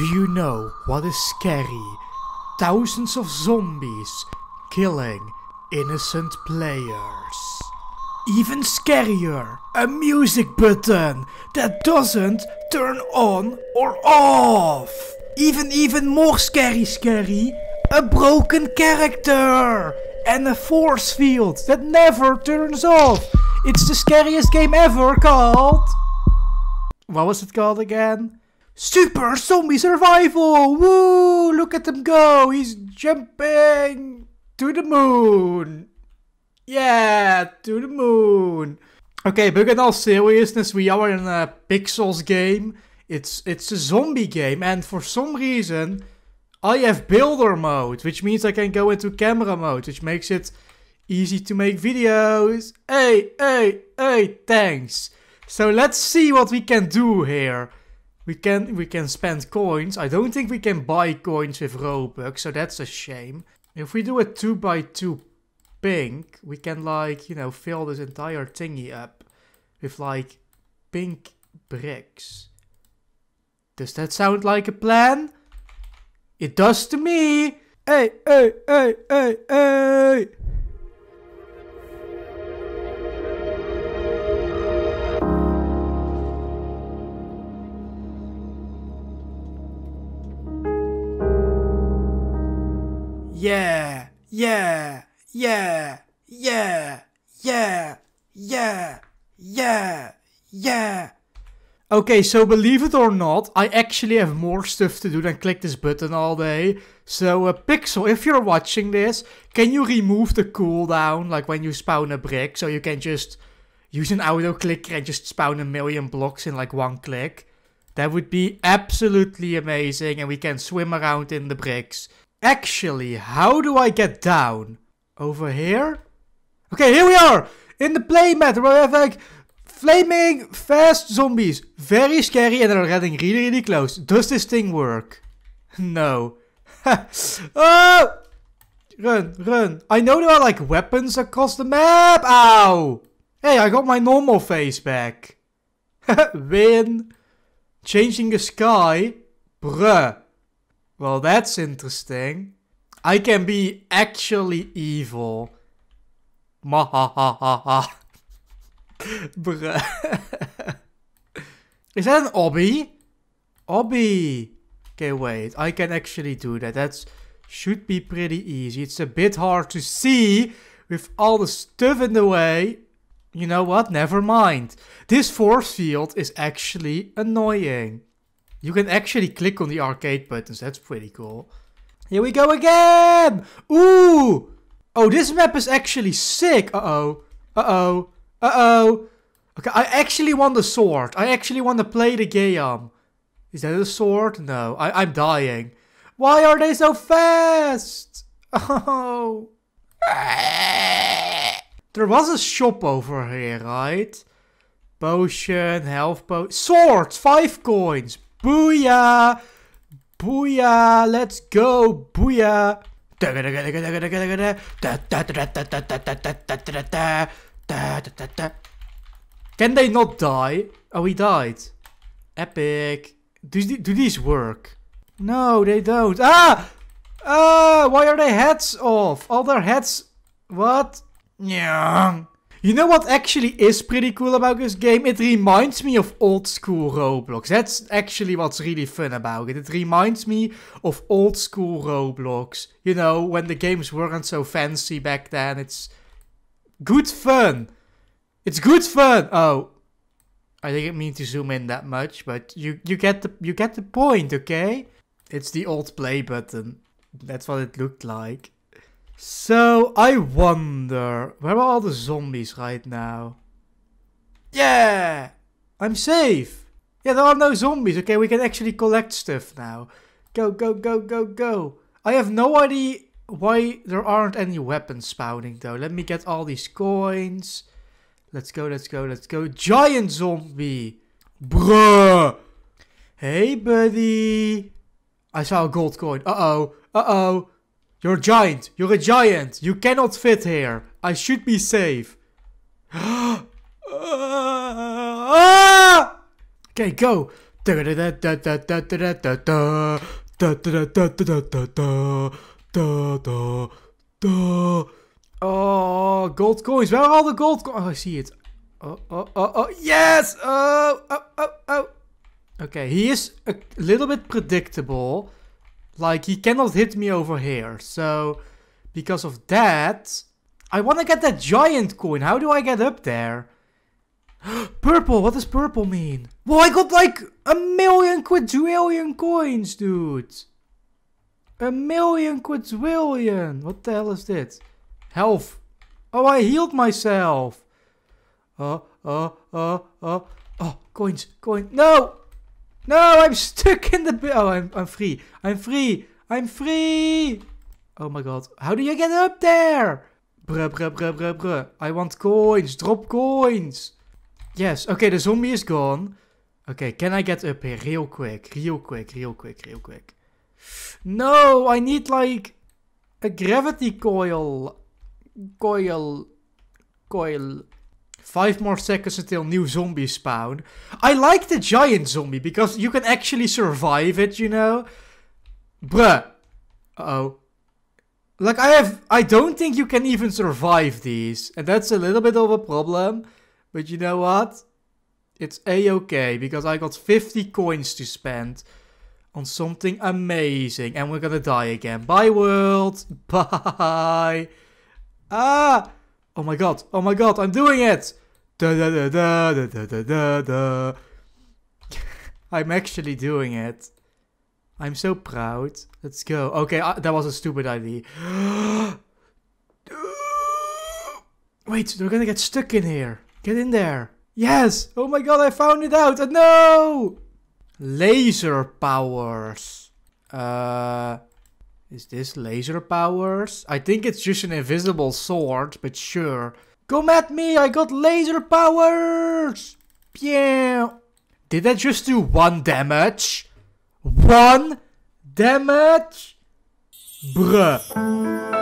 Do you know what is scary? Thousands of zombies killing innocent players. Even scarier, a music button that doesn't turn on or off. Even even more scary scary, a broken character and a force field that never turns off. It's the scariest game ever called... What was it called again? Super zombie survival! Woo! Look at him go! He's jumping to the moon! Yeah, to the moon! Okay, but in all seriousness, we are in a Pixels game. It's, it's a zombie game, and for some reason, I have builder mode, which means I can go into camera mode, which makes it easy to make videos. Hey, hey, hey, thanks. So let's see what we can do here. We can we can spend coins. I don't think we can buy coins with Robux, so that's a shame. If we do a 2 by 2 pink, we can like, you know, fill this entire thingy up with like pink bricks. Does that sound like a plan? It does to me! Hey, hey, hey, hey, hey! Yeah, yeah, yeah, yeah, yeah, yeah, yeah, yeah. Okay, so believe it or not, I actually have more stuff to do than click this button all day. So uh, Pixel, if you're watching this, can you remove the cooldown, like when you spawn a brick, so you can just use an auto clicker and just spawn a million blocks in like one click? That would be absolutely amazing and we can swim around in the bricks. Actually, how do I get down? Over here? Okay, here we are! In the playmat, where I have like flaming fast zombies. Very scary and they're getting really, really close. Does this thing work? No. oh! Run, run. I know there are like weapons across the map. Ow! Hey, I got my normal face back. Win. Changing the sky. Bruh. Well, that's interesting. I can be actually evil. Ma ha ha ha ha. Bruh. Is that an obby? Obby. Okay, wait. I can actually do that. That should be pretty easy. It's a bit hard to see with all the stuff in the way. You know what? Never mind. This force field is actually annoying. You can actually click on the arcade buttons. That's pretty cool. Here we go again! Ooh! Oh, this map is actually sick. Uh-oh. Uh-oh. Uh-oh. Okay, I actually want the sword. I actually want to play the game. Is that a sword? No, I I'm dying. Why are they so fast? Oh. There was a shop over here, right? Potion, health potion. Sword! Five coins! Booyah! Booyah! Let's go! Booyah! Can they not die? Oh, he died. Epic. Do, do these work? No, they don't. Ah! Ah! Why are their heads off? All their heads... What? Yeah. You know what actually is pretty cool about this game? It reminds me of old school Roblox. That's actually what's really fun about it. It reminds me of old school Roblox. You know, when the games weren't so fancy back then. It's good fun. It's good fun. Oh, I didn't mean to zoom in that much, but you, you, get, the, you get the point, okay? It's the old play button. That's what it looked like. So, I wonder, where are all the zombies right now? Yeah! I'm safe! Yeah, there are no zombies. Okay, we can actually collect stuff now. Go, go, go, go, go. I have no idea why there aren't any weapons spawning though. Let me get all these coins. Let's go, let's go, let's go. Giant zombie! Bruh! Hey, buddy! I saw a gold coin. Uh-oh, uh-oh. You're a giant! You're a giant! You cannot fit here! I should be safe! okay, go! Oh, gold coins. Where are all the gold coins? Oh, I see it. Oh, oh, oh, oh. Yes! Oh, oh, oh, oh. Okay, he is a little bit predictable. Like, he cannot hit me over here. So, because of that, I want to get that giant coin. How do I get up there? purple, what does purple mean? Well, I got like a million quadrillion coins, dude. A million quadrillion. What the hell is this? Health. Oh, I healed myself. Uh, uh, uh, uh. Oh, coins, coins. No! No, I'm stuck in the... Oh, I'm, I'm free. I'm free. I'm free. Oh my god. How do you get up there? Bruh, bruh, bruh, bruh, bruh. I want coins. Drop coins. Yes. Okay, the zombie is gone. Okay, can I get up here real quick? Real quick, real quick, real quick. No, I need like a gravity coil. Coil. Coil. Five more seconds until new zombies spawn. I like the giant zombie because you can actually survive it, you know? Bruh. Uh oh Like, I have... I don't think you can even survive these. And that's a little bit of a problem. But you know what? It's a-okay because I got 50 coins to spend on something amazing. And we're gonna die again. Bye, world. Bye. Ah! Oh my god, oh my god, I'm doing it! Da da da da da da da da I'm actually doing it. I'm so proud. Let's go. Okay, uh, that was a stupid idea. Wait, they're gonna get stuck in here. Get in there. Yes! Oh my god, I found it out! Uh, no! Laser powers. Uh, is this laser powers? I think it's just an invisible sword, but sure. Come at me, I got laser powers! Yeah. Did I just do one damage? One damage? Bruh.